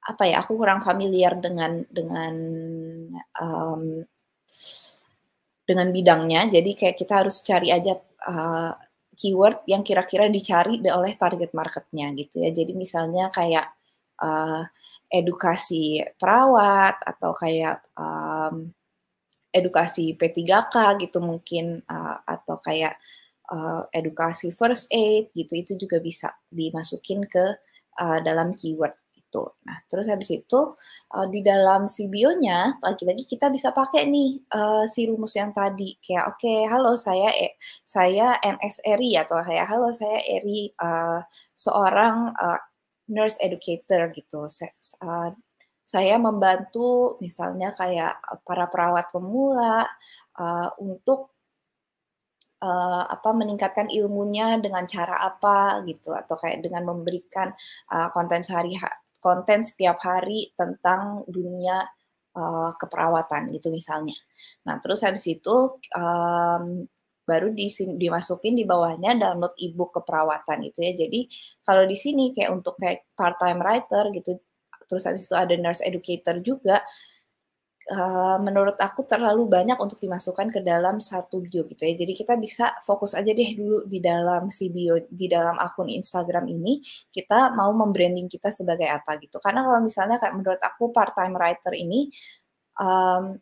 apa ya aku kurang familiar dengan dengan um, dengan bidangnya. Jadi kayak kita harus cari aja uh, keyword yang kira-kira dicari oleh target marketnya gitu ya. Jadi misalnya kayak uh, edukasi perawat atau kayak um, edukasi P3K gitu mungkin uh, atau kayak uh, edukasi first aid gitu itu juga bisa dimasukin ke uh, dalam keyword gitu. Nah, terus habis itu uh, di dalam CBO-nya lagi-lagi kita bisa pakai nih uh, si rumus yang tadi kayak oke, okay, halo saya eh, saya NS Eri atau saya halo saya Eri uh, seorang uh, nurse educator gitu. Saya, uh, saya membantu misalnya kayak para perawat pemula uh, untuk uh, apa meningkatkan ilmunya dengan cara apa gitu atau kayak dengan memberikan uh, konten sehari konten setiap hari tentang dunia uh, keperawatan gitu misalnya. Nah terus habis itu um, baru di, dimasukin di bawahnya download ebook keperawatan gitu ya. Jadi kalau di sini kayak untuk kayak part time writer gitu, terus habis itu ada nurse educator juga uh, menurut aku terlalu banyak untuk dimasukkan ke dalam satu bio gitu ya. Jadi kita bisa fokus aja deh dulu di dalam si bio di dalam akun Instagram ini kita mau membranding kita sebagai apa gitu. Karena kalau misalnya kayak menurut aku part time writer ini um,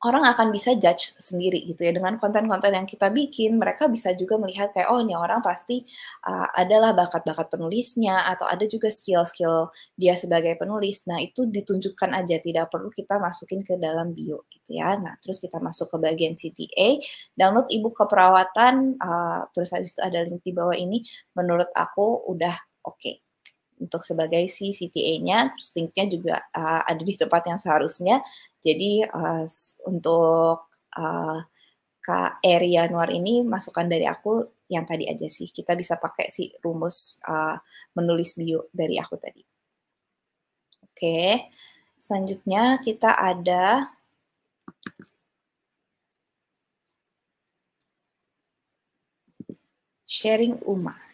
orang akan bisa judge sendiri gitu ya dengan konten-konten yang kita bikin mereka bisa juga melihat kayak oh ini orang pasti uh, adalah bakat-bakat penulisnya atau ada juga skill-skill dia sebagai penulis nah itu ditunjukkan aja tidak perlu kita masukin ke dalam bio gitu ya nah terus kita masuk ke bagian CTA download ibu keperawatan uh, terus habis itu ada link di bawah ini menurut aku udah oke okay untuk sebagai si CTA-nya, terus linknya juga uh, ada di tempat yang seharusnya. Jadi uh, untuk uh, ke area Januar ini masukan dari aku yang tadi aja sih. Kita bisa pakai si rumus uh, menulis bio dari aku tadi. Oke, selanjutnya kita ada sharing UMA.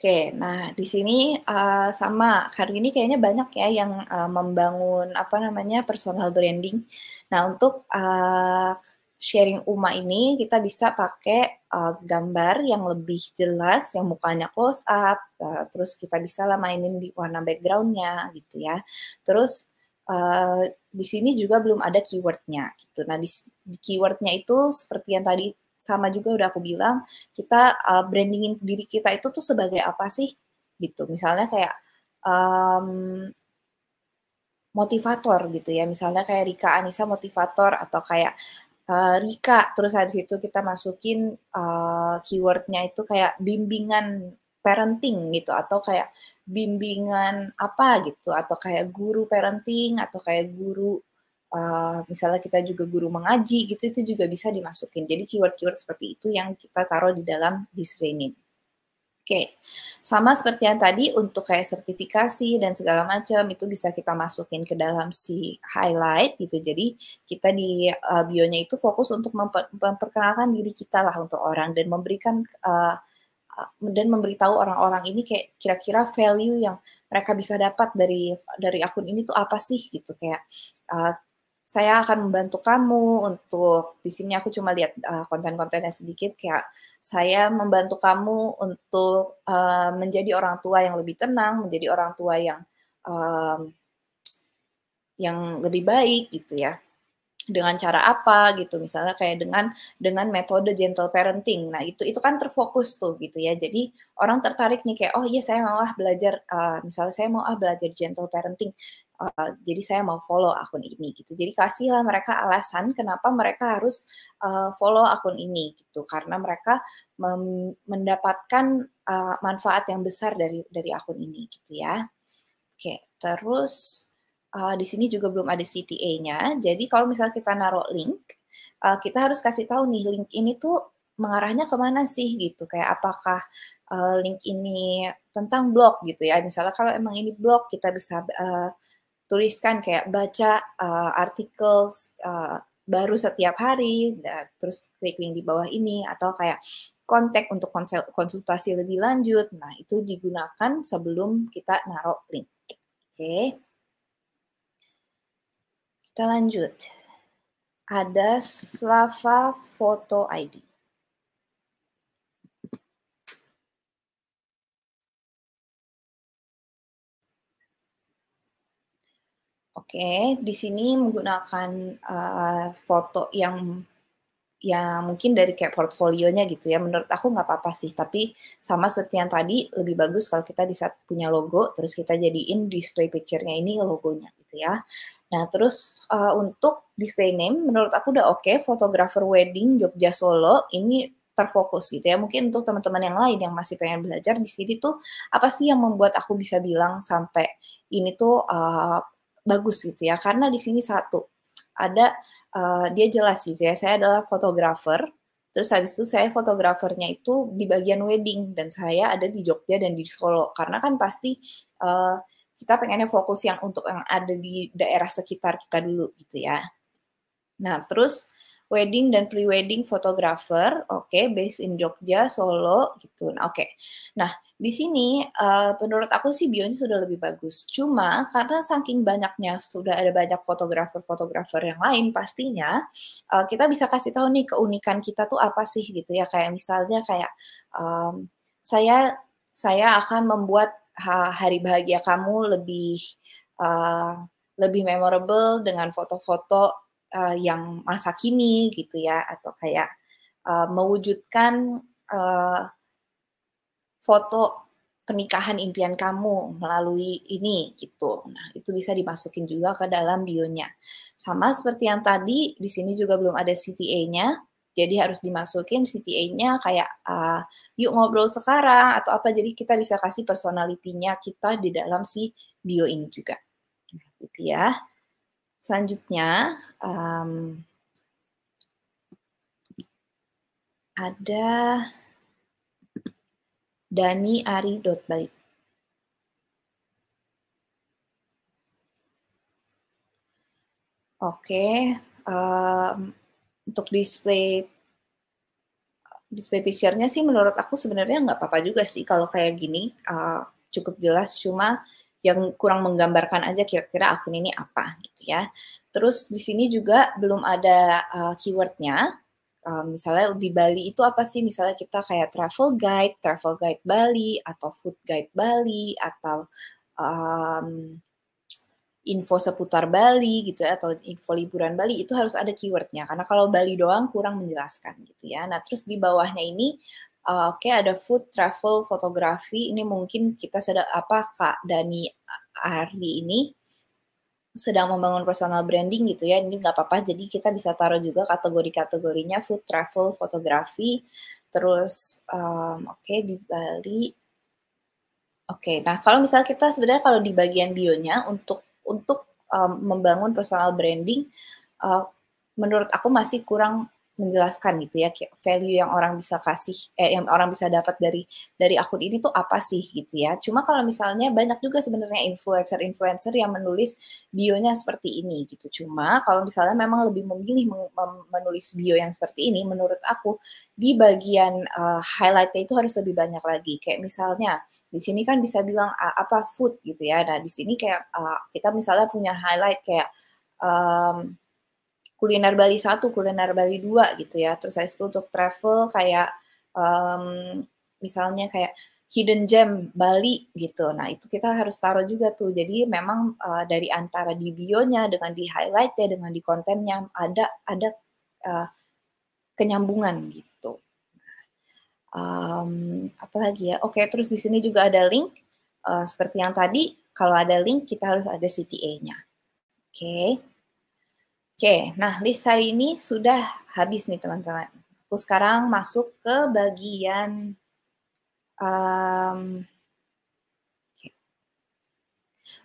Oke, nah di sini uh, sama hari ini kayaknya banyak ya yang uh, membangun apa namanya personal branding. Nah untuk uh, sharing Uma ini kita bisa pakai uh, gambar yang lebih jelas, yang mukanya close up, uh, terus kita bisa lah mainin di warna backgroundnya gitu ya. Terus uh, di sini juga belum ada keywordnya gitu. Nah di, di keywordnya itu seperti yang tadi sama juga udah aku bilang kita uh, brandingin diri kita itu tuh sebagai apa sih gitu misalnya kayak um, motivator gitu ya misalnya kayak Rika Anissa motivator atau kayak uh, Rika terus habis itu kita masukin uh, keywordnya itu kayak bimbingan parenting gitu atau kayak bimbingan apa gitu atau kayak guru parenting atau kayak guru uh, misalnya kita juga guru mengaji gitu itu juga bisa dimasukin. Jadi keyword-keyword seperti itu yang kita taruh di dalam display Oke, okay. sama seperti yang tadi untuk kayak sertifikasi dan segala macam itu bisa kita masukin ke dalam si highlight gitu. Jadi kita di uh, bionya itu fokus untuk memper memperkenalkan diri kita lah untuk orang dan memberikan uh, dan memberitahu orang-orang ini kayak kira-kira value yang mereka bisa dapat dari dari akun ini tuh apa sih gitu kayak uh, saya akan membantu kamu untuk di sini aku cuma lihat uh, konten-kontennya sedikit kayak saya membantu kamu untuk uh, menjadi orang tua yang lebih tenang, menjadi orang tua yang um, yang lebih baik gitu ya dengan cara apa gitu misalnya kayak dengan dengan metode gentle parenting nah itu itu kan terfokus tuh gitu ya jadi orang tertarik nih kayak oh iya saya mau ah belajar uh, misalnya saya mau ah belajar gentle parenting uh, jadi saya mau follow akun ini gitu jadi kasihlah mereka alasan kenapa mereka harus uh, follow akun ini gitu karena mereka mendapatkan uh, manfaat yang besar dari dari akun ini gitu ya oke terus uh, di sini juga belum ada CTA-nya. Jadi kalau misalnya kita naruh link, uh, kita harus kasih tahu nih link ini tuh mengarahnya kemana sih gitu. Kayak apakah uh, link ini tentang blog gitu ya. Misalnya kalau emang ini blog, kita bisa uh, tuliskan kayak baca uh, artikel uh, baru setiap hari, dan nah, terus klik link di bawah ini atau kayak kontak untuk konsultasi lebih lanjut. Nah, itu digunakan sebelum kita naruh link. Oke. Okay. Kita lanjut. Ada Slava Photo ID. Oke, di sini menggunakan uh, foto yang ya mungkin dari kayak portfolionya gitu ya menurut aku nggak apa-apa sih tapi sama seperti yang tadi lebih bagus kalau kita bisa punya logo terus kita jadiin display picture-nya ini logonya gitu ya nah terus uh, untuk display name menurut aku udah oke okay. fotografer wedding Jogja Solo ini terfokus gitu ya mungkin untuk teman-teman yang lain yang masih pengen belajar di sini tuh apa sih yang membuat aku bisa bilang sampai ini tuh uh, bagus gitu ya karena di sini satu ada uh, dia jelas sih ya saya adalah fotografer Terus habis itu saya fotografernya itu di bagian wedding dan saya ada di Jogja dan di Solo karena kan pasti uh, kita pengennya fokus yang untuk yang ada di daerah sekitar kita dulu gitu ya. Nah terus wedding dan pre-wedding photographer, oke, okay, based in Jogja, Solo, gitu. Nah, oke. Okay. Nah, di sini uh, menurut aku sih bionya sudah lebih bagus. Cuma karena saking banyaknya sudah ada banyak fotografer-fotografer yang lain pastinya uh, kita bisa kasih tahu nih keunikan kita tuh apa sih gitu ya. Kayak misalnya kayak um, saya saya akan membuat hari bahagia kamu lebih uh, lebih memorable dengan foto-foto uh, yang masa kini gitu ya atau kayak uh, mewujudkan uh, foto pernikahan impian kamu melalui ini gitu. Nah, itu bisa dimasukin juga ke dalam bionya. Sama seperti yang tadi, di sini juga belum ada CTA-nya. Jadi harus dimasukin CTA-nya kayak uh, yuk ngobrol sekarang atau apa. Jadi kita bisa kasih personalitinya kita di dalam si bio ini juga. Nah, gitu ya. Selanjutnya, um, ada Dani Ari dot balik. Oke, um, untuk display display picture-nya sih menurut aku sebenarnya nggak apa-apa juga sih kalau kayak gini uh, cukup jelas cuma yang kurang menggambarkan aja kira-kira akun ini apa gitu ya. Terus di sini juga belum ada uh, keywordnya. Uh, misalnya di Bali itu apa sih? Misalnya kita kayak travel guide, travel guide Bali, atau food guide Bali, atau um, info seputar Bali gitu ya, atau info liburan Bali itu harus ada keywordnya. Karena kalau Bali doang kurang menjelaskan gitu ya. Nah terus di bawahnya ini Eh, oke okay, ada food travel fotografi ini mungkin kita sedang apa Kak Dani Ari ini sedang membangun personal branding gitu ya ini nggak apa-apa jadi kita bisa taruh juga kategori-kategorinya food travel fotografi terus um, oke okay, di Bali oke okay, nah kalau misalnya kita sebenarnya kalau di bagian bionya untuk untuk um, membangun personal branding uh, menurut aku masih kurang menjelaskan gitu ya kayak value yang orang bisa kasih eh yang orang bisa dapat dari dari akun ini tuh apa sih gitu ya. Cuma kalau misalnya banyak juga sebenarnya influencer-influencer yang menulis bionya seperti ini gitu. Cuma kalau misalnya memang lebih memilih menulis bio yang seperti ini menurut aku di bagian uh, highlightnya itu harus lebih banyak lagi. Kayak misalnya di sini kan bisa bilang uh, apa food gitu ya. Nah, di sini kayak uh, kita misalnya punya highlight kayak um, kuliner Bali satu, kuliner Bali dua gitu ya. Terus saya itu untuk travel kayak um, misalnya kayak hidden gem Bali gitu. Nah itu kita harus taruh juga tuh. Jadi memang uh, dari antara di bionya dengan di highlight ya, dengan di kontennya ada ada uh, kenyambungan gitu. Um, nah, apalagi ya. Oke terus di sini juga ada link uh, seperti yang tadi. Kalau ada link kita harus ada CTA-nya. Oke. Oke, nah list hari ini sudah habis nih teman-teman. Aku sekarang masuk ke bagian um,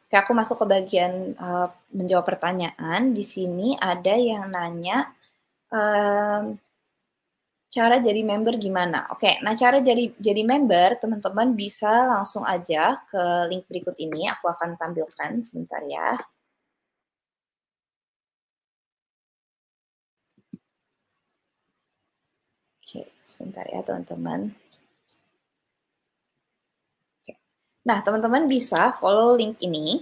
Oke, aku masuk ke bagian uh, menjawab pertanyaan. Di sini ada yang nanya um, cara jadi member gimana? Oke, nah cara jadi jadi member teman-teman bisa langsung aja ke link berikut ini. Aku akan tampilkan sebentar ya. Sebentar ya teman-teman. Nah, teman-teman bisa follow link ini.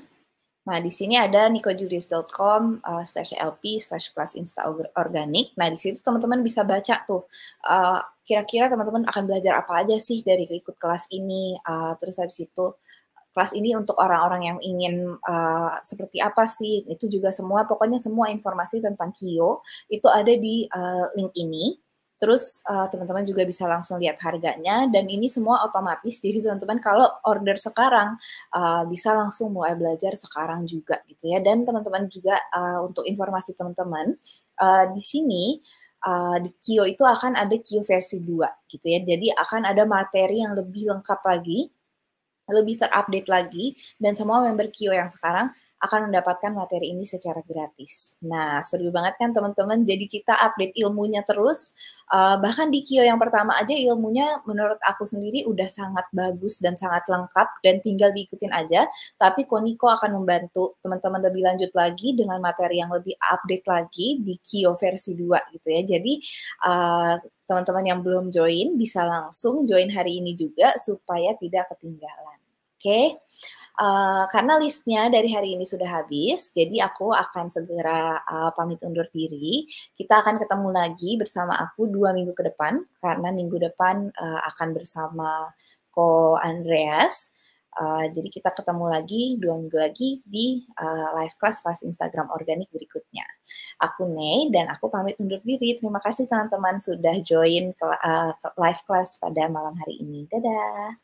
Nah, di sini ada nicojulius.com uh, slash LP slash kelas insta organik. Nah, di situ teman-teman bisa baca tuh uh, kira-kira teman-teman akan belajar apa aja sih dari ikut kelas ini. Uh, terus habis itu kelas ini untuk orang-orang yang ingin uh, seperti apa sih. Itu juga semua, pokoknya semua informasi tentang Kio itu ada di uh, link ini. Terus uh, teman-teman juga bisa langsung lihat harganya dan ini semua otomatis jadi teman-teman kalau order sekarang uh, bisa langsung mulai belajar sekarang juga gitu ya. Dan teman-teman juga uh, untuk informasi teman-teman uh, di sini uh, di Kio itu akan ada Kio versi 2 gitu ya. Jadi akan ada materi yang lebih lengkap lagi, lebih terupdate lagi dan semua member Kio yang sekarang akan mendapatkan materi ini secara gratis. Nah, seru banget kan teman-teman. Jadi kita update ilmunya terus. Uh, bahkan di Kio yang pertama aja ilmunya menurut aku sendiri udah sangat bagus dan sangat lengkap dan tinggal diikutin aja. Tapi Koniko akan membantu teman-teman lebih lanjut lagi dengan materi yang lebih update lagi di Kio versi 2 gitu ya. Jadi uh, teman-teman yang belum join bisa langsung join hari ini juga supaya tidak ketinggalan. Oke. Okay? Eh, karena listnya dari hari ini sudah habis, jadi aku akan segera uh, pamit undur diri. Kita akan ketemu lagi bersama aku dua minggu ke depan, karena minggu depan uh, akan bersama Ko Andreas. Uh, jadi kita ketemu lagi dua minggu lagi di uh, live class kelas Instagram organik berikutnya. Aku Nei dan aku pamit undur diri. Terima kasih teman-teman sudah join ke, uh, live class pada malam hari ini. Dadah.